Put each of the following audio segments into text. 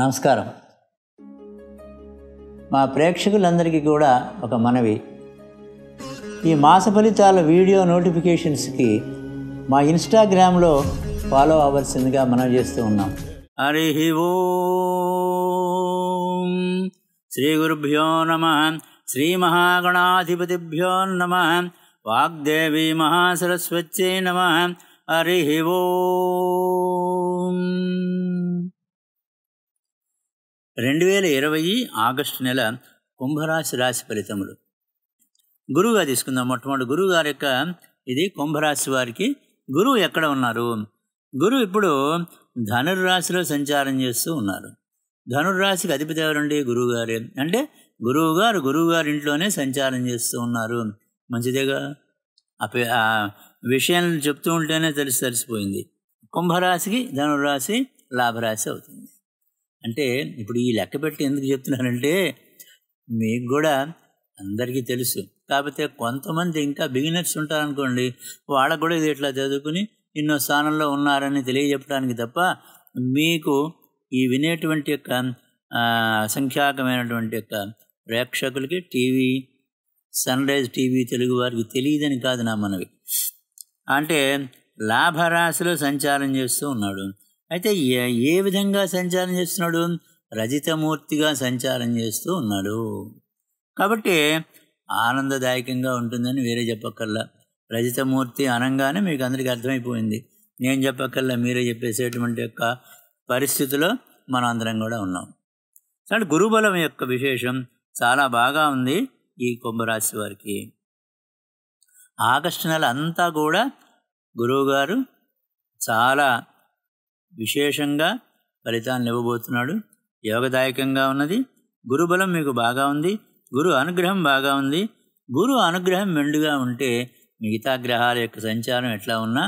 నమస్కారం మా ప్రేక్షకులందరికీ కూడా ఒక మనవి ఈ మాస ఫలితాల వీడియో నోటిఫికేషన్స్కి మా ఇన్స్టాగ్రామ్లో ఫాలో అవ్వాల్సిందిగా మనం చేస్తూ ఉన్నాం హరి శ్రీ గురుభ్యో నమ శ్రీ మహాగణాధిపతిభ్యో నమ వాగ్దేవి మహాసరస్వచ్చే నమ హరి ఓం రెండు వేల ఇరవై ఆగస్టు నెల కుంభరాశి రాశి ఫలితములు గురువుగా తీసుకుందాం మొట్టమొదటి గురువు గారి యొక్క ఇది కుంభరాశి వారికి గురువు ఎక్కడ ఉన్నారు గురువు ఇప్పుడు ధనుర్రాశిలో సంచారం చేస్తూ ఉన్నారు ధనుర్రాశికి అధిపతి ఎవరండి గురువు గారే అంటే గురువు గారు గురువు గారి ఇంట్లోనే సంచారం చేస్తూ ఉన్నారు మంచిదేగా ఆ విషయాలను చెప్తూ ఉంటేనే తెలిసి తెలిసిపోయింది కుంభరాశికి ధనుర్రాశి లాభరాశి అవుతుంది అంటే ఇప్పుడు ఈ లెక్క పెట్టి ఎందుకు చెప్తున్నానంటే మీకు కూడా అందరికీ తెలుసు కాకపోతే కొంతమంది ఇంకా బిగినర్స్ ఉంటారనుకోండి వాళ్ళకు కూడా ఇది ఇట్లా చదువుకుని ఎన్నో స్థానంలో ఉన్నారని తెలియజెప్పడానికి తప్ప మీకు ఈ వినేటువంటి యొక్క సంఖ్యాకమైనటువంటి యొక్క ప్రేక్షకులకి TV sun rise TV Telugu వారికి తెలియదని కాదు నా మనవి అంటే లాభరాశిలో సంచారం చేస్తూ ఉన్నాడు అయితే ఏ విధంగా సంచారం చేస్తున్నాడు రజితమూర్తిగా సంచారం చేస్తూ ఉన్నాడు కాబట్టి ఆనందదాయకంగా ఉంటుందని వేరే చెప్పక్కర్లా రజితమూర్తి అనగానే మీకు అందరికీ అర్థమైపోయింది నేను చెప్పక్కర్లా మీరే చెప్పేసేటువంటి యొక్క పరిస్థితిలో మనం అందరం కూడా ఉన్నాం కాబట్టి గురుబలం యొక్క విశేషం చాలా బాగా ఉంది ఈ కుంభరాశి వారికి ఆగస్టు నెల అంతా కూడా గురువుగారు చాలా విశేషంగా ఫలితాన్ని ఇవ్వబోతున్నాడు యోగదాయకంగా ఉన్నది గురుబలం మీకు బాగా ఉంది గురు అనుగ్రహం బాగా ఉంది గురు అనుగ్రహం మెండుగా ఉంటే మిగతా గ్రహాల యొక్క సంచారం ఎట్లా ఉన్నా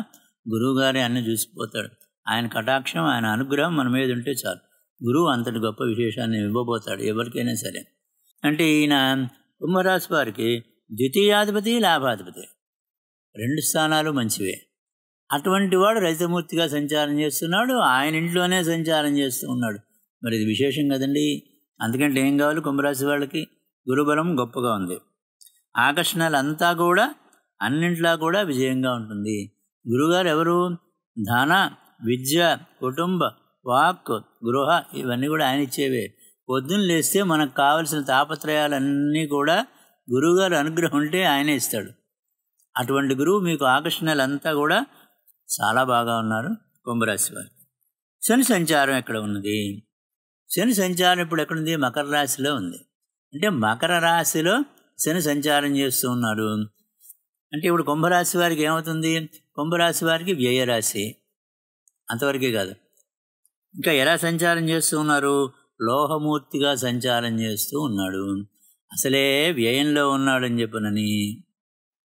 గురువుగారే అన్ని చూసిపోతాడు ఆయన కటాక్షం ఆయన అనుగ్రహం మన మీద ఉంటే చాలు గురువు అంతటి గొప్ప విశేషాన్ని ఇవ్వబోతాడు ఎవరికైనా సరే అంటే ఈయన కుంభరాశి వారికి ద్వితీయాధిపతి లాభాధిపతి రెండు స్థానాలు మంచివే అటువంటి వాడు రజితమూర్తిగా సంచారం చేస్తున్నాడు ఆయన ఇంట్లోనే సంచారం చేస్తూ ఉన్నాడు మరి ఇది విశేషం కదండి అందుకంటే ఏం కావాలి కుంభరాశి వాళ్ళకి గురుబలం గొప్పగా ఉంది ఆకర్షణలంతా కూడా అన్నింట్లా కూడా విజయంగా ఉంటుంది గురుగారు ఎవరు ధన విద్య కుటుంబ వాక్ గృహ ఇవన్నీ కూడా ఆయన ఇచ్చేవే పొద్దున్న లేస్తే మనకు కావలసిన తాపత్రయాలన్నీ కూడా గురువుగారు అనుగ్రహం ఉంటే ఆయనే ఇస్తాడు అటువంటి గురువు మీకు ఆకర్షణలంతా కూడా చాలా బాగా ఉన్నారు కుంభరాశి వారు శని సంచారం ఎక్కడ ఉన్నది శని సంచారం ఇప్పుడు ఎక్కడ ఉంది మకర రాశిలో ఉంది అంటే మకర రాశిలో శని సంచారం చేస్తూ ఉన్నారు అంటే ఇప్పుడు కుంభరాశి వారికి ఏమవుతుంది కుంభరాశి వారికి వ్యయరాశి అంతవరకే కాదు ఇంకా ఎలా సంచారం చేస్తూ ఉన్నారు లోహమూర్తిగా సంచారం చేస్తూ ఉన్నాడు అసలే వ్యయంలో ఉన్నాడని చెప్పనని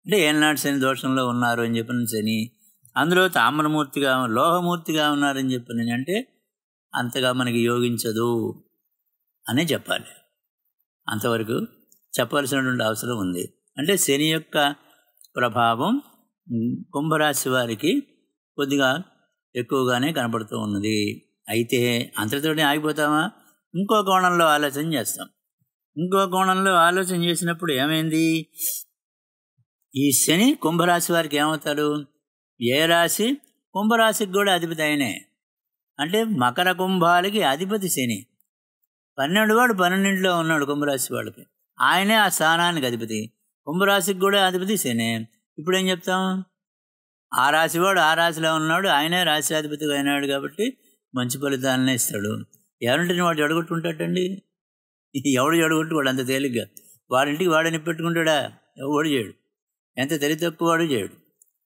అంటే ఏనాడు శని దోషంలో ఉన్నారు అని చెప్పిన శని అందులో తామ్రమూర్తిగా లోహమూర్తిగా ఉన్నారని చెప్పిన అంటే అంతగా మనకి యోగించదు అనే చెప్పాలి అంతవరకు చెప్పాల్సినటువంటి అవసరం ఉంది అంటే శని యొక్క ప్రభావం కుంభరాశి వారికి కొద్దిగా ఎక్కువగానే కనపడుతూ ఉన్నది అయితే అంతటితోటి ఆగిపోతామా ఇంకో కోణంలో ఆలోచన చేస్తాం ఇంకో కోణంలో ఆలోచన చేసినప్పుడు ఏమైంది ఈ శని కుంభరాశి వారికి ఏమవుతాడు ఏ రాశి కుంభరాశికి కూడా అధిపతి ఆయనే అంటే మకర కుంభాలకి అధిపతి శని పన్నెండు వాడు పన్నెండింటిలో ఉన్నాడు కుంభరాశి వాళ్ళకి ఆయనే ఆ స్థానానికి అధిపతి కుంభరాశికి కూడా అధిపతి శని ఇప్పుడు ఏం చెప్తాం ఆ రాశివాడు ఆ రాశిలో ఉన్నాడు ఆయనే రాశి అధిపతిగా అయినాడు కాబట్టి మంచి ఫలితాలనే ఇస్తాడు ఎవరింటిని వాడు జడగొట్టుకుంటాడండి ఎవడు వాడు అంత తేలిగ్గా వాడింటికి వాడని పెట్టుకుంటాడా ఎవడు చేయడు ఎంత తెలివి తక్కువ వాడు చేయడు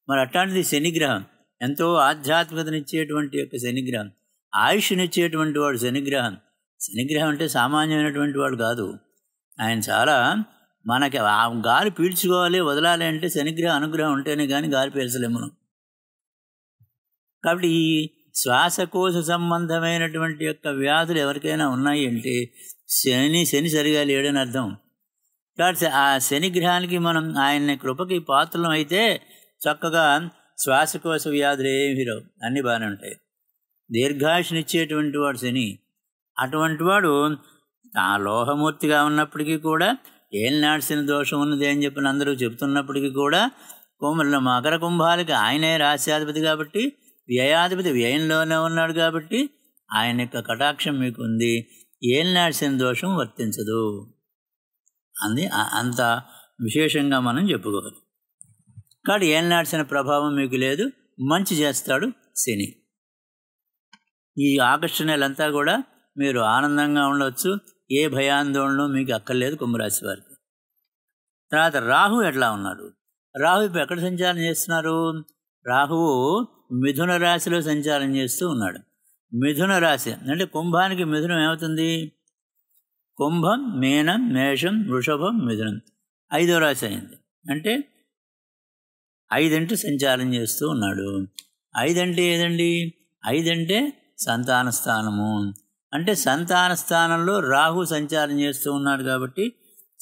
మరి అట్లాంటిది శనిగ్రహం ఎంతో ఆధ్యాత్మికతనిచ్చేటువంటి యొక్క శనిగ్రహం ఆయుష్నిచ్చేటువంటి వాడు శనిగ్రహం శనిగ్రహం అంటే సామాన్యమైనటువంటి వాడు కాదు ఆయన చాలా మనకి గాలి పీల్చుకోవాలి వదలాలి అంటే శనిగ్రహ అనుగ్రహం ఉంటేనే కానీ గాలి పీల్చలేము మనం కాబట్టి ఈ శ్వాసకోశ సంబంధమైనటువంటి యొక్క వ్యాధులు ఎవరికైనా ఉన్నాయి అంటే శని శని సరిగా లేడని అర్థం కాబట్టి ఆ శనిగ్రహానికి మనం ఆయన కృపకి పాత్రలం అయితే చక్కగా శ్వాసకోశ వ్యాధులు ఏమి రావు అన్నీ బాగానే ఉంటాయి దీర్ఘాయుషనిచ్చేటువంటి వాడు శని అటువంటి వాడు ఆ లోహమూర్తిగా ఉన్నప్పటికీ కూడా ఏం నాడిసిన దోషం ఉన్నది అని చెప్పిన అందరూ చెబుతున్నప్పటికీ కూడా కోమల మకర కుంభాలకి ఆయనే రాశ్యాధిపతి కాబట్టి వ్యయాధిపతి వ్యయంలోనే ఉన్నాడు కాబట్టి ఆయన యొక్క కటాక్షం మీకు ఉంది ఏం నాడిసిన దోషం వర్తించదు అంది అంత విశేషంగా మనం చెప్పుకోవాలి కాడు ఏలనాడిసిన ప్రభావం మీకు లేదు మంచి చేస్తాడు శని ఈ ఆగస్టు నెలంతా కూడా మీరు ఆనందంగా ఉండవచ్చు ఏ భయాందోళన మీకు అక్కర్లేదు కుంభరాశి వారికి తర్వాత రాహు ఎట్లా ఉన్నాడు రాహు ఇప్పుడు ఎక్కడ సంచారం చేస్తున్నారు రాహువు మిథున రాశిలో సంచారం చేస్తూ ఉన్నాడు మిథున రాశి అంటే కుంభానికి మిథునం ఏమవుతుంది కుంభం మీనం మేషం వృషభం మిథునం ఐదో రాశి అయింది అంటే ఐదంటూ సంచారం చేస్తూ ఉన్నాడు ఐదంటే ఏదండి ఐదంటే సంతాన స్థానము అంటే సంతాన స్థానంలో రాహు సంచారం చేస్తూ ఉన్నాడు కాబట్టి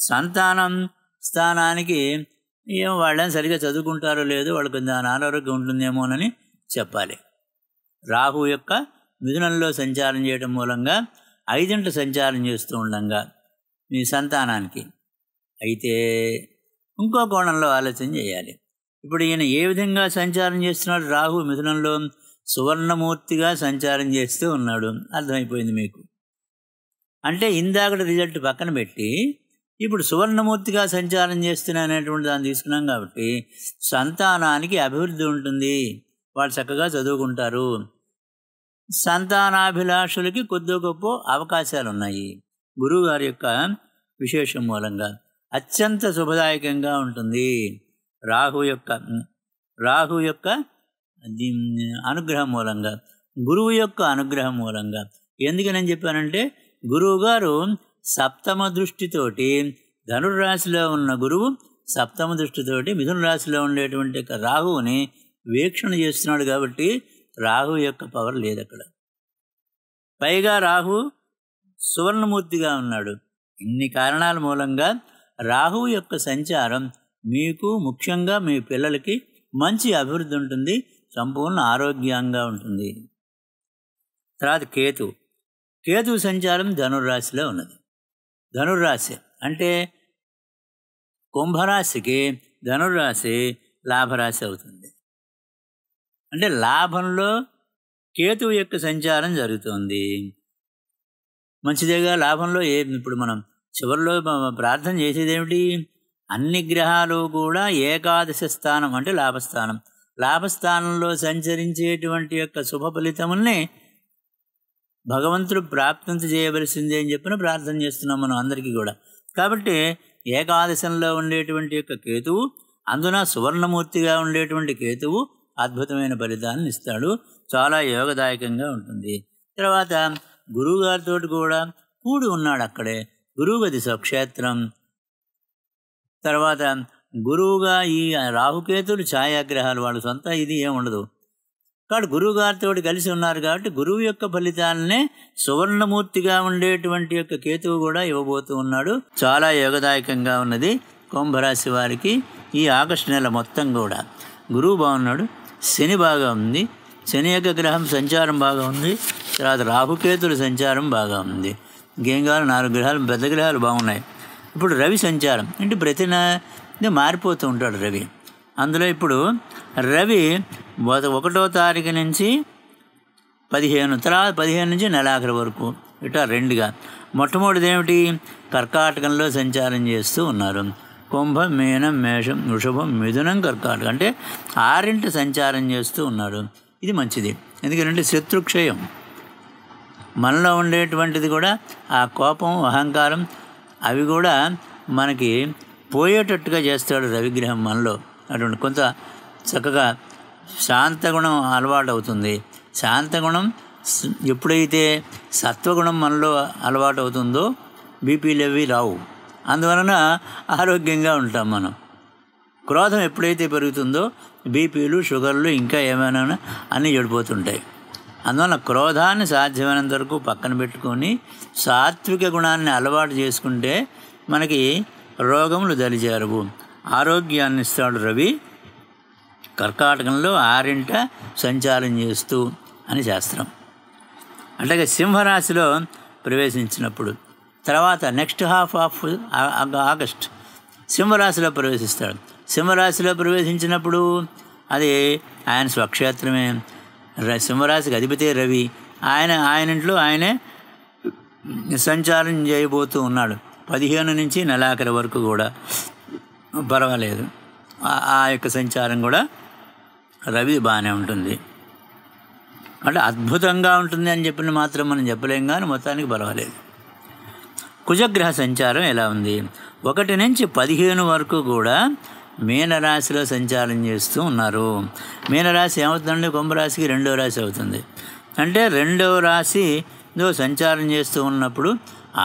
సంతానం స్థానానికి ఏం వాళ్ళని సరిగా చదువుకుంటారో లేదో వాళ్ళకి దాని అనారోగ్యం ఉంటుందేమోనని చెప్పాలి రాహు యొక్క మిథునంలో సంచారం చేయడం మూలంగా ఐదింట సంచారం చేస్తూ ఉండగా మీ సంతానానికి అయితే ఇంకో కోణంలో ఆలోచన చేయాలి ఇప్పుడు ఈయన ఏ విధంగా సంచారం చేస్తున్నాడు రాహు మిథునంలో సువర్ణమూర్తిగా సంచారం చేస్తూ ఉన్నాడు అర్థమైపోయింది మీకు అంటే ఇందాకటి రిజల్ట్ పక్కన పెట్టి ఇప్పుడు సువర్ణమూర్తిగా సంచారం చేస్తున్నా అనేటువంటి దాన్ని తీసుకున్నాం కాబట్టి సంతానానికి అభివృద్ధి ఉంటుంది వాళ్ళు చక్కగా చదువుకుంటారు సంతానాభిలాషులకి కొద్ది గొప్ప అవకాశాలు ఉన్నాయి గురువుగారి యొక్క విశేషం మూలంగా అత్యంత శుభదాయకంగా ఉంటుంది రాహు యొక్క రాహు యొక్క అనుగ్రహం మూలంగా గురువు యొక్క అనుగ్రహం మూలంగా ఎందుకని చెప్పానంటే గురువు గారు సప్తమ దృష్టితోటి ధనుర్రాశిలో ఉన్న గురువు సప్తమ దృష్టితోటి మిథున రాశిలో ఉండేటువంటి రాహువుని వీక్షణ చేస్తున్నాడు కాబట్టి రాహు యొక్క పవర్ లేదు అక్కడ పైగా రాహు సువర్ణమూర్తిగా ఉన్నాడు ఇన్ని కారణాల మూలంగా రాహువు యొక్క సంచారం మీకు ముఖ్యంగా మీ పిల్లలకి మంచి అభివృద్ధి ఉంటుంది సంపూర్ణ ఆరోగ్యంగా ఉంటుంది తర్వాత కేతు కేతు సంచారం ధనుర్రాశిలో ఉన్నది ధనుర్రాశి అంటే కుంభరాశికి ధనుర్రాశి లాభరాశి అవుతుంది అంటే లాభంలో కేతు యొక్క సంచారం జరుగుతుంది మంచిదేగా లాభంలో ఏ ఇప్పుడు మనం చివరిలో ప్రార్థన చేసేది ఏమిటి అన్ని గ్రహాలు కూడా ఏకాదశ స్థానం అంటే లాభస్థానం లాభస్థానంలో సంచరించేటువంటి యొక్క శుభ ఫలితముల్ని భగవంతుడు ప్రాప్తించ చేయవలసింది అని చెప్పిన ప్రార్థన చేస్తున్నాం మనం అందరికీ కూడా కాబట్టి ఏకాదశంలో ఉండేటువంటి యొక్క కేతువు అందున సువర్ణమూర్తిగా ఉండేటువంటి కేతువు అద్భుతమైన ఫలితాలను ఇస్తాడు చాలా యోగదాయకంగా ఉంటుంది తర్వాత గురువుగారితో కూడా కూడి ఉన్నాడు అక్కడే గది స్వక్షేత్రం తర్వాత గురువుగా ఈ రాహుకేతులు ఛాయాగ్రహాలు వాళ్ళ సొంత ఇది ఏముండదు కాబట్టి గురువుగారితో కలిసి ఉన్నారు కాబట్టి గురువు యొక్క ఫలితాలనే సువర్ణమూర్తిగా ఉండేటువంటి యొక్క కేతువు కూడా ఇవ్వబోతూ ఉన్నాడు చాలా యోగదాయకంగా ఉన్నది కుంభరాశి వారికి ఈ ఆగస్టు నెల మొత్తం కూడా గురువు బాగున్నాడు శని బాగా ఉంది శని యొక్క గ్రహం సంచారం బాగా ఉంది తర్వాత రాహుకేతుల సంచారం బాగా ఉంది ఇంకేం కావాలి నాలుగు గ్రహాలు పెద్ద గ్రహాలు బాగున్నాయి ఇప్పుడు రవి సంచారం అంటే ప్రతి మారిపోతూ ఉంటాడు రవి అందులో ఇప్పుడు రవి ఒకటో తారీఖు నుంచి పదిహేను తర్వాత పదిహేను నుంచి నెలాఖరి వరకు ఇట్లా రెండుగా మొట్టమొదటిది ఏమిటి కర్కాటకంలో సంచారం చేస్తూ ఉన్నారు కుంభం మీనం మేషం వృషభం మిథునం కర్కాటకం అంటే ఆరింటి సంచారం చేస్తూ ఉన్నారు ఇది మంచిది ఎందుకంటే శత్రుక్షయం మనలో ఉండేటువంటిది కూడా ఆ కోపం అహంకారం అవి కూడా మనకి పోయేటట్టుగా చేస్తాడు రవిగ్రహం మనలో అటువంటి కొంత చక్కగా శాంతగుణం అలవాటు అవుతుంది శాంతగుణం ఎప్పుడైతే సత్వగుణం మనలో అలవాటు అవుతుందో బీపీలు అవి రావు అందువలన ఆరోగ్యంగా ఉంటాం మనం క్రోధం ఎప్పుడైతే పెరుగుతుందో బీపీలు షుగర్లు ఇంకా ఏమైనా అన్నీ చెడిపోతుంటాయి అందువల్ల క్రోధాన్ని సాధ్యమైనంత వరకు పక్కన పెట్టుకొని సాత్విక గుణాన్ని అలవాటు చేసుకుంటే మనకి రోగములు దలిచేరవు ఆరోగ్యాన్ని ఇస్తాడు రవి కర్కాటకంలో ఆరింట సంచారం చేస్తూ అని శాస్త్రం అట్లాగే సింహరాశిలో ప్రవేశించినప్పుడు తర్వాత నెక్స్ట్ హాఫ్ ఆఫ్ ఆగస్ట్ సింహరాశిలో ప్రవేశిస్తాడు సింహరాశిలో ప్రవేశించినప్పుడు అది ఆయన స్వక్షేత్రమే సింహరాశికి అధిపతి రవి ఆయన ఆయన ఇంట్లో ఆయనే సంచారం చేయబోతూ ఉన్నాడు పదిహేను నుంచి నెలాఖరి వరకు కూడా పర్వాలేదు ఆ యొక్క సంచారం కూడా రవి బాగానే ఉంటుంది అంటే అద్భుతంగా ఉంటుంది అని చెప్పిన మాత్రం మనం చెప్పలేం కానీ మొత్తానికి పర్వాలేదు కుజగ్రహ సంచారం ఎలా ఉంది ఒకటి నుంచి పదిహేను వరకు కూడా మీనరాశిలో సంచారం చేస్తూ ఉన్నారు మీనరాశి ఏమవుతుందండి కుంభరాశికి రెండవ రాశి అవుతుంది అంటే రెండవ రాశిలో సంచారం చేస్తూ ఉన్నప్పుడు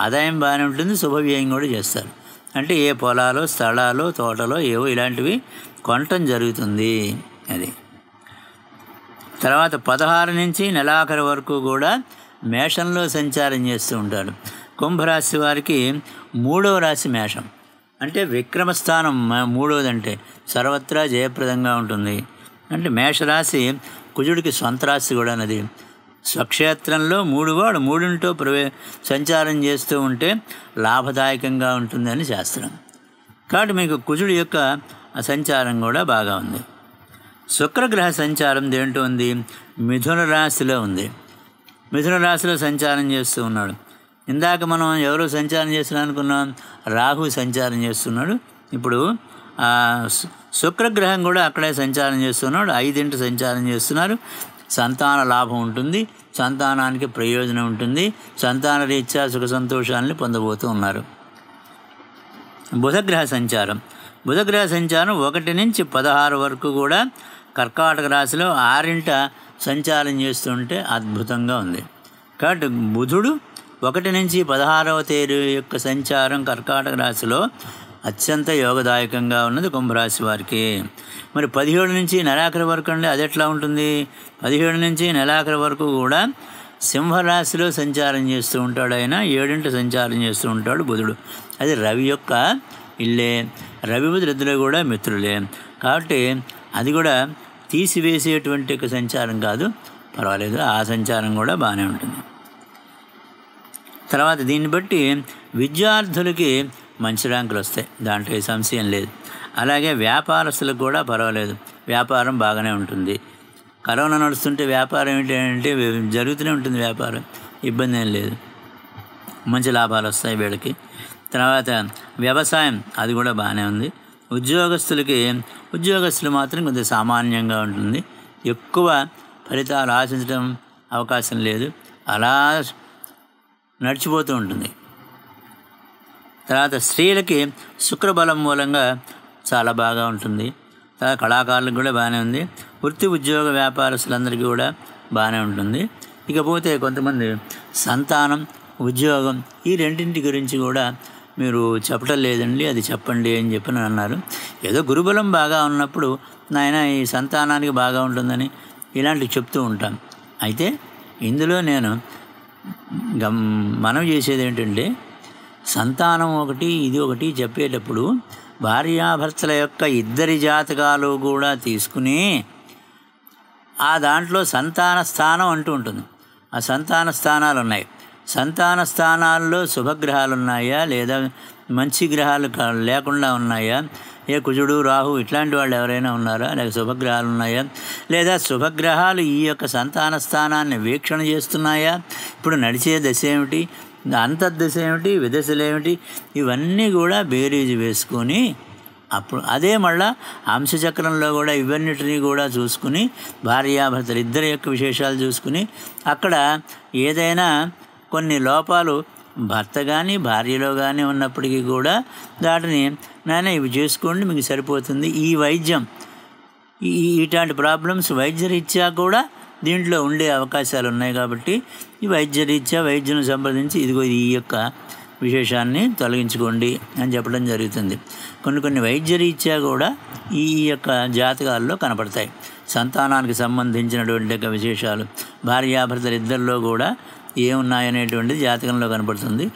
ఆదాయం బాగానే ఉంటుంది శుభవ్యయం కూడా చేస్తారు అంటే ఏ పొలాలు స్థలాలు తోటలో ఏవో ఇలాంటివి కొనటం జరుగుతుంది అది తర్వాత పదహారు నుంచి నెలాఖరు వరకు కూడా మేషంలో సంచారం చేస్తూ ఉంటారు కుంభరాశి వారికి మూడవ రాశి మేషం అంటే విక్రమస్థానం మూడోది అంటే సర్వత్రా జయప్రదంగా ఉంటుంది అంటే మేషరాశి కుజుడికి సొంత రాశి కూడా అన్నది స్వక్షేత్రంలో మూడువాడు మూడింటో ప్రవే సంచారం చేస్తూ ఉంటే లాభదాయకంగా ఉంటుందని శాస్త్రం కాబట్టి మీకు కుజుడి యొక్క సంచారం కూడా బాగా ఉంది శుక్రగ్రహ సంచారం దేంటో ఉంది మిథున రాశిలో ఉంది మిథున రాశిలో సంచారం చేస్తూ ఉన్నాడు ఇందాక మనం ఎవరు సంచారం చేస్తున్నా అనుకున్నాం రాహు సంచారం చేస్తున్నాడు ఇప్పుడు శుక్రగ్రహం కూడా అక్కడే సంచారం చేస్తున్నాడు ఐదింటి సంచారం చేస్తున్నారు సంతాన లాభం ఉంటుంది సంతానానికి ప్రయోజనం ఉంటుంది సంతాన రీత్యా సుఖ సంతోషాలని పొందబోతూ ఉన్నారు బుధగ్రహ సంచారం బుధగ్రహ సంచారం ఒకటి నుంచి పదహారు వరకు కూడా కర్కాటక రాశిలో ఆరింట సంచారం చేస్తుంటే అద్భుతంగా ఉంది కాబట్టి బుధుడు ఒకటి నుంచి పదహారవ తేదీ యొక్క సంచారం కర్కాటక రాశిలో అత్యంత యోగదాయకంగా ఉన్నది కుంభరాశి వారికి మరి పదిహేడు నుంచి నెలాఖరి వరకు అండి అది ఎట్లా ఉంటుంది పదిహేడు నుంచి నెలాఖరి వరకు కూడా సింహరాశిలో సంచారం చేస్తూ ఉంటాడు ఆయన ఏడింటి సంచారం చేస్తూ ఉంటాడు బుధుడు అది రవి యొక్క ఇల్లే రవి బుధుడు ఇద్దరు కూడా మిత్రులే కాబట్టి అది కూడా తీసివేసేటువంటి సంచారం కాదు పర్వాలేదు ఆ సంచారం కూడా బాగానే ఉంటుంది తర్వాత దీన్ని బట్టి విద్యార్థులకి మంచి ర్యాంకులు వస్తాయి దాంట్లో ఏ సంశయం లేదు అలాగే వ్యాపారస్తులకు కూడా పర్వాలేదు వ్యాపారం బాగానే ఉంటుంది కరోనా నడుస్తుంటే వ్యాపారం ఏంటంటే జరుగుతూనే ఉంటుంది వ్యాపారం ఇబ్బంది ఏం లేదు మంచి లాభాలు వస్తాయి వీళ్ళకి తర్వాత వ్యవసాయం అది కూడా బాగానే ఉంది ఉద్యోగస్తులకి ఉద్యోగస్తులు మాత్రం కొంచెం సామాన్యంగా ఉంటుంది ఎక్కువ ఫలితాలు ఆశించడం అవకాశం లేదు అలా నడిచిపోతూ ఉంటుంది తర్వాత స్త్రీలకి శుక్రబలం మూలంగా చాలా బాగా ఉంటుంది తర్వాత కళాకారులకు కూడా బాగానే ఉంది వృత్తి ఉద్యోగ వ్యాపారస్తులందరికీ కూడా బాగానే ఉంటుంది ఇకపోతే కొంతమంది సంతానం ఉద్యోగం ఈ రెండింటి గురించి కూడా మీరు చెప్పడం లేదండి అది చెప్పండి అని చెప్పి అన్నారు ఏదో గురుబలం బాగా ఉన్నప్పుడు నాయన ఈ సంతానానికి బాగా ఉంటుందని ఇలాంటివి చెప్తూ ఉంటాం అయితే ఇందులో నేను గమ్ మనం చేసేది ఏంటంటే సంతానం ఒకటి ఇది ఒకటి చెప్పేటప్పుడు భార్యాభర్తల యొక్క ఇద్దరి జాతకాలు కూడా తీసుకుని ఆ దాంట్లో సంతాన స్థానం అంటూ ఉంటుంది ఆ సంతాన స్థానాలు ఉన్నాయి సంతాన స్థానాల్లో శుభగ్రహాలు ఉన్నాయా లేదా మంచి గ్రహాలు లేకుండా ఉన్నాయా ఏ కుజుడు రాహు ఇట్లాంటి వాళ్ళు ఎవరైనా ఉన్నారా లేక శుభగ్రహాలు ఉన్నాయా లేదా శుభగ్రహాలు ఈ యొక్క సంతాన స్థానాన్ని వీక్షణ చేస్తున్నాయా ఇప్పుడు నడిచే దశ ఏమిటి అంతర్దశ ఏమిటి విదశలు ఏమిటి ఇవన్నీ కూడా బేరీజ్ వేసుకొని అప్పుడు అదే మళ్ళా అంశచక్రంలో కూడా ఇవన్నిటినీ కూడా చూసుకుని భార్యాభర్తలు ఇద్దరి యొక్క విశేషాలు చూసుకుని అక్కడ ఏదైనా కొన్ని లోపాలు భర్త కానీ భార్యలో కానీ ఉన్నప్పటికీ కూడా దాటిని నాయన ఇవి చేసుకోండి మీకు సరిపోతుంది ఈ వైద్యం ఈ ఇటువంటి ప్రాబ్లమ్స్ వైద్యరీత్యా కూడా దీంట్లో ఉండే అవకాశాలు ఉన్నాయి కాబట్టి ఈ వైద్యరీత్యా వైద్యం సంప్రదించి ఇదిగో ఈ యొక్క విశేషాన్ని తొలగించుకోండి అని చెప్పడం జరుగుతుంది కొన్ని కొన్ని వైద్యరీత్యా కూడా ఈ యొక్క జాతకాల్లో కనపడతాయి సంతానానికి సంబంధించినటువంటి యొక్క విశేషాలు భార్యాభర్తలు ఇద్దరిలో కూడా ఏమున్నాయనేటువంటిది జాతకంలో కనపడుతుంది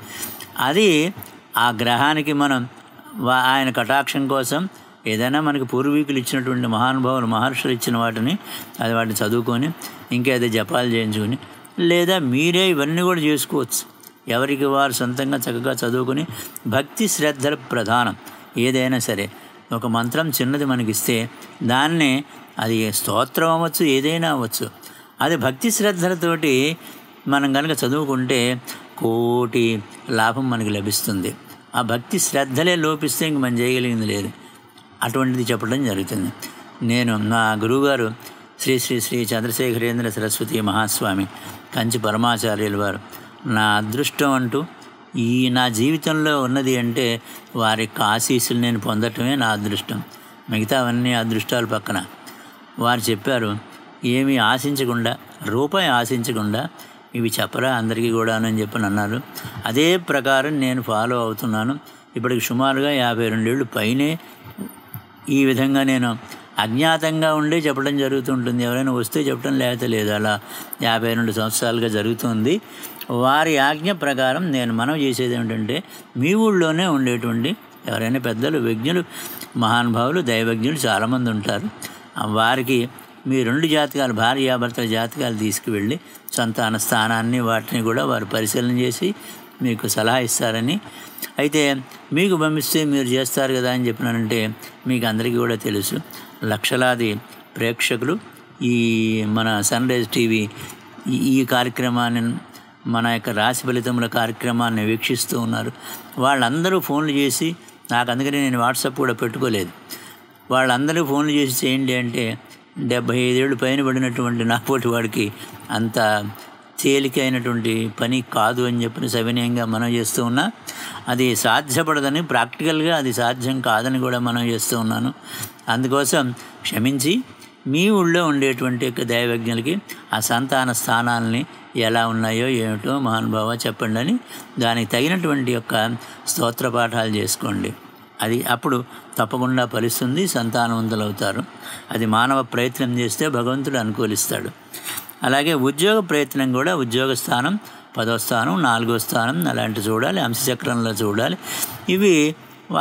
అది ఆ గ్రహానికి మనం ఆయన కటాక్షం కోసం ఏదైనా మనకి పూర్వీకులు ఇచ్చినటువంటి మహానుభావులు మహర్షులు ఇచ్చిన వాటిని అది వాటిని చదువుకొని ఇంకా జపాలు చేయించుకొని లేదా మీరే ఇవన్నీ కూడా చేసుకోవచ్చు ఎవరికి వారు సొంతంగా చక్కగా చదువుకుని భక్తి శ్రద్ధల ప్రధానం ఏదైనా సరే ఒక మంత్రం చిన్నది మనకిస్తే దాన్ని అది స్తోత్రం అవ్వచ్చు ఏదైనా అవ్వచ్చు అది భక్తి శ్రద్ధలతోటి మనం కనుక చదువుకుంటే కోటి లాభం మనకి లభిస్తుంది ఆ భక్తి శ్రద్ధలే లోపిస్తే ఇంక మనం చేయగలిగింది లేదు అటువంటిది చెప్పడం జరుగుతుంది నేను నా గురువుగారు శ్రీ శ్రీ శ్రీ చంద్రశేఖరేంద్ర సరస్వతి మహాస్వామి కంచి పరమాచార్యుల వారు నా అదృష్టం అంటూ ఈ నా జీవితంలో ఉన్నది అంటే వారి ఆశీస్సులు నేను పొందటమే నా అదృష్టం మిగతావన్నీ అదృష్టాలు పక్కన వారు చెప్పారు ఏమీ ఆశించకుండా రూపాయి ఆశించకుండా ఇవి చెప్పరా అందరికీ కూడా అని చెప్పి అన్నారు అదే ప్రకారం నేను ఫాలో అవుతున్నాను ఇప్పటికి సుమారుగా యాభై రెండేళ్ళు పైనే ఈ విధంగా నేను అజ్ఞాతంగా ఉండే చెప్పడం జరుగుతుంటుంది ఎవరైనా వస్తే చెప్పడం లేకపోతే లేదు అలా యాభై రెండు సంవత్సరాలుగా జరుగుతుంది వారి ఆజ్ఞ ప్రకారం నేను మనం చేసేది ఏమిటంటే మీ ఊళ్ళోనే ఉండేటువంటి ఎవరైనా పెద్దలు విజ్ఞులు మహానుభావులు దైవజ్ఞులు చాలామంది ఉంటారు వారికి మీ రెండు జాతకాలు భార్యాభర్తల జాతకాలు తీసుకువెళ్ళి సంతాన స్థానాన్ని వాటిని కూడా వారు పరిశీలన చేసి మీకు సలహా ఇస్తారని అయితే మీకు పంపిస్తే మీరు చేస్తారు కదా అని చెప్పినారంటే మీకు అందరికీ కూడా తెలుసు లక్షలాది ప్రేక్షకులు ఈ మన సన్ రైజ్ టీవీ ఈ కార్యక్రమాన్ని మన యొక్క రాశి ఫలితముల కార్యక్రమాన్ని వీక్షిస్తూ ఉన్నారు వాళ్ళందరూ ఫోన్లు చేసి నాకు అందుకని నేను వాట్సాప్ కూడా పెట్టుకోలేదు వాళ్ళందరూ ఫోన్లు చేసి చేయండి అంటే డెబ్భై ఐదేళ్ళు పైన పడినటువంటి నాపోటి వాడికి అంత తేలికైనటువంటి పని కాదు అని చెప్పిన సవినయంగా మనం చేస్తూ ఉన్నా అది సాధ్యపడదని ప్రాక్టికల్గా అది సాధ్యం కాదని కూడా మనం చేస్తూ ఉన్నాను అందుకోసం క్షమించి మీ ఊళ్ళో ఉండేటువంటి యొక్క దైవజ్ఞులకి ఆ సంతాన స్థానాలని ఎలా ఉన్నాయో ఏమిటో మహానుభావ చెప్పండి అని దానికి తగినటువంటి యొక్క స్తోత్ర పాఠాలు చేసుకోండి అది అప్పుడు తప్పకుండా ఫలిస్తుంది సంతానవంతులవుతారు అది మానవ ప్రయత్నం చేస్తే భగవంతుడు అనుకూలిస్తాడు అలాగే ఉద్యోగ ప్రయత్నం కూడా ఉద్యోగ స్థానం పదో స్థానం నాలుగో స్థానం అలాంటి చూడాలి అంశచక్రంలో చూడాలి ఇవి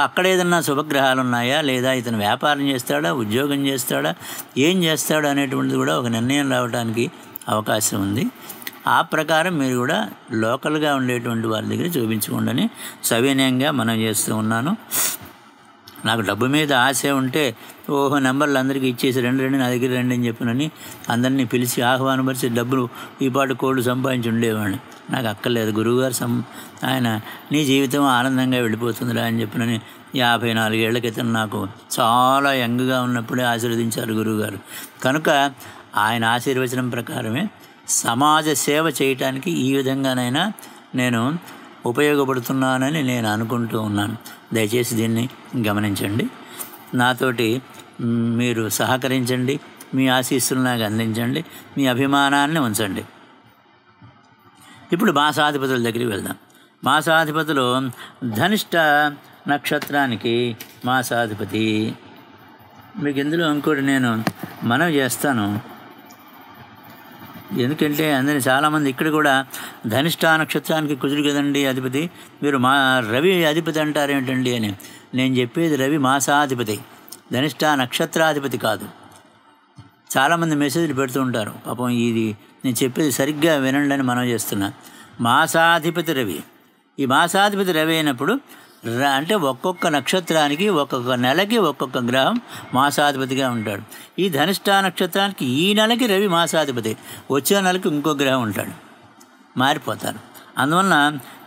అక్కడ ఏదన్నా శుభగ్రహాలు ఉన్నాయా లేదా ఇతను వ్యాపారం చేస్తాడా ఉద్యోగం చేస్తాడా ఏం చేస్తాడా అనేటువంటిది కూడా ఒక నిర్ణయం రావడానికి అవకాశం ఉంది ఆ ప్రకారం మీరు కూడా లోకల్గా ఉండేటువంటి వారి దగ్గర చూపించకుండానే సవినయంగా మనం చేస్తూ ఉన్నాను నాకు డబ్బు మీద ఆశ ఉంటే ఓహో నెంబర్లు అందరికీ ఇచ్చేసి రెండు రెండు నా దగ్గర రెండు అని చెప్పినని అందరినీ పిలిచి ఆహ్వానపరిచి డబ్బులు ఈ పాటు కోళ్ళు సంపాదించి ఉండేవాడిని నాకు అక్కర్లేదు గురువుగారు సం ఆయన నీ జీవితం ఆనందంగా వెళ్ళిపోతుందిరా అని చెప్పినని యాభై నాలుగేళ్ల క్రితం నాకు చాలా యంగ్గా ఉన్నప్పుడే ఆశీర్వదించారు గురువుగారు కనుక ఆయన ఆశీర్వచనం ప్రకారమే సమాజ సేవ చేయటానికి ఈ విధంగానైనా నేను ఉపయోగపడుతున్నానని నేను అనుకుంటూ ఉన్నాను దయచేసి దీన్ని గమనించండి నాతోటి మీరు సహకరించండి మీ ఆశీస్సులు నాకు అందించండి మీ అభిమానాన్ని ఉంచండి ఇప్పుడు మాసాధిపతుల దగ్గరికి వెళ్దాం మాసాధిపతులు ధనిష్ట నక్షత్రానికి మాసాధిపతి మీకు ఇందులో ఇంకోటి నేను మనవి చేస్తాను ఎందుకంటే అందరినీ చాలామంది ఇక్కడ కూడా ధనిష్టా నక్షత్రానికి కుదురు కదండి అధిపతి మీరు మా రవి అధిపతి అంటారు ఏమిటండి అని నేను చెప్పేది రవి మాసాధిపతి ధనిష్టా నక్షత్రాధిపతి కాదు చాలామంది మెసేజ్లు పెడుతూ ఉంటారు పాపం ఇది నేను చెప్పేది సరిగ్గా వినండి అని మనం చేస్తున్నా మాసాధిపతి రవి ఈ మాసాధిపతి రవి అయినప్పుడు అంటే ఒక్కొక్క నక్షత్రానికి ఒక్కొక్క నెలకి ఒక్కొక్క గ్రహం మాసాధిపతిగా ఉంటాడు ఈ ధనుష్టా నక్షత్రానికి ఈ నెలకి రవి మాసాధిపతి వచ్చే నెలకి ఇంకో గ్రహం ఉంటాడు మారిపోతారు అందువలన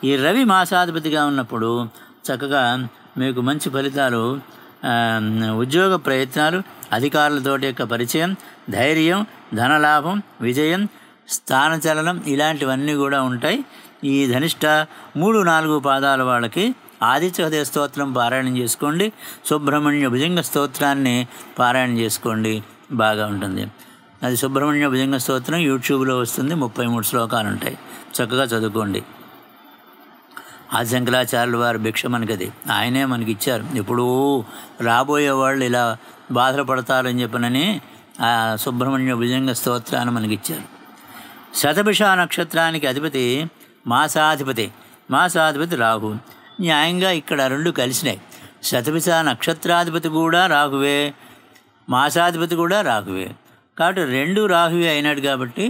ఈ రవి మాసాధిపతిగా ఉన్నప్పుడు చక్కగా మీకు మంచి ఫలితాలు ఉద్యోగ ప్రయత్నాలు అధికారులతోటి యొక్క పరిచయం ధైర్యం ధనలాభం విజయం స్థానచలనం ఇలాంటివన్నీ కూడా ఉంటాయి ఈ ధనిష్ట మూడు నాలుగు పాదాల వాళ్ళకి ఆదిత్యోదయ స్తోత్రం పారాయణం చేసుకోండి సుబ్రహ్మణ్య భుజంగ స్తోత్రాన్ని పారాయణం చేసుకోండి బాగా ఉంటుంది అది సుబ్రహ్మణ్య భుజంగ స్తోత్రం యూట్యూబ్లో వస్తుంది ముప్పై మూడు శ్లోకాలు ఉంటాయి చక్కగా చదువుకోండి ఆది శంకరాచార్యుల వారి భిక్ష మనకది ఆయనే మనకి ఇచ్చారు ఇప్పుడు రాబోయే వాళ్ళు ఇలా బాధలు పడతారని చెప్పినని ఆ సుబ్రహ్మణ్య భుజంగ స్తోత్రాన్ని మనకి ఇచ్చారు శతభిష నక్షత్రానికి అధిపతి మాసాధిపతి మాసాధిపతి రాహు న్యాయంగా ఇక్కడ రెండు కలిసినాయి శతభిష నక్షత్రాధిపతి కూడా రాహువే మాసాధిపతి కూడా రాహువే కాబట్టి రెండు రాహువే అయినాడు కాబట్టి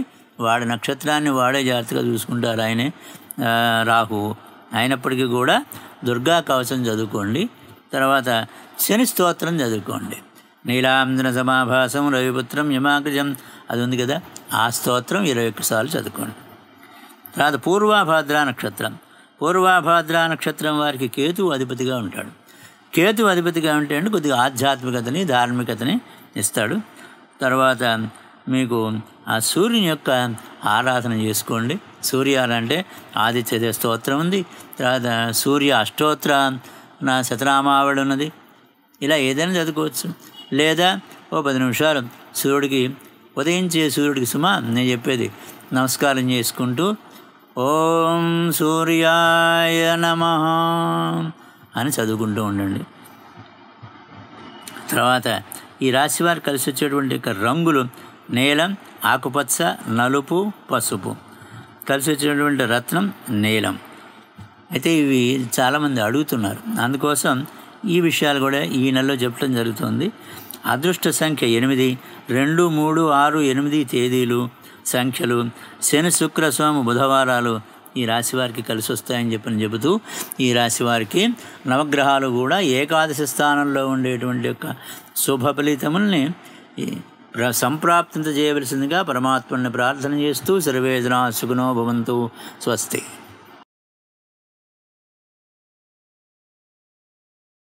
వాడి నక్షత్రాన్ని వాడే జాగ్రత్తగా చూసుకుంటారు ఆయనే రాహు అయినప్పటికీ కూడా దుర్గా కవచం చదువుకోండి తర్వాత శని స్తోత్రం చదువుకోండి నీలాంధ్ర సమాభాసం రవిపుత్రం యమాకృజం అది ఉంది కదా ఆ స్తోత్రం ఇరవై ఒక్కసార్లు చదువుకోండి తర్వాత పూర్వాభాద్ర నక్షత్రం పూర్వాభాద్ర నక్షత్రం వారికి కేతు అధిపతిగా ఉంటాడు కేతు అధిపతిగా ఉంటే అంటే కొద్దిగా ఆధ్యాత్మికతని ధార్మికతని ఇస్తాడు తర్వాత మీకు ఆ సూర్యుని యొక్క ఆరాధన చేసుకోండి సూర్యాలు అంటే ఆదిత్య స్తోత్రం ఉంది తర్వాత సూర్య అష్టోత్ర నా శతనామావళి ఉన్నది ఇలా ఏదైనా చదువుకోవచ్చు లేదా ఓ పది నిమిషాలు సూర్యుడికి ఉదయించే సూర్యుడికి సుమా నేను చెప్పేది నమస్కారం చేసుకుంటూ ఓం సూర్యాయ నమ అని చదువుకుంటూ ఉండండి తర్వాత ఈ రాశి వారు కలిసి వచ్చేటువంటి రంగులు నీలం ఆకుపచ్చ నలుపు పసుపు కలిసి వచ్చేటువంటి రత్నం నీలం అయితే ఇవి చాలామంది అడుగుతున్నారు అందుకోసం ఈ విషయాలు కూడా ఈ నెలలో చెప్పడం జరుగుతుంది అదృష్ట సంఖ్య ఎనిమిది రెండు మూడు ఆరు ఎనిమిది తేదీలు సంఖ్యలు శని శుక్ర సోమ బుధవారాలు ఈ రాశి వారికి కలిసి వస్తాయని చెప్పని చెబుతూ ఈ రాశి వారికి నవగ్రహాలు కూడా ఏకాదశి స్థానంలో ఉండేటువంటి యొక్క శుభ ఫలితముల్ని సంప్రాప్తింత చేయవలసిందిగా పరమాత్మని ప్రార్థన చేస్తూ సర్వేదనా సుఖనో భవంతు స్వస్తి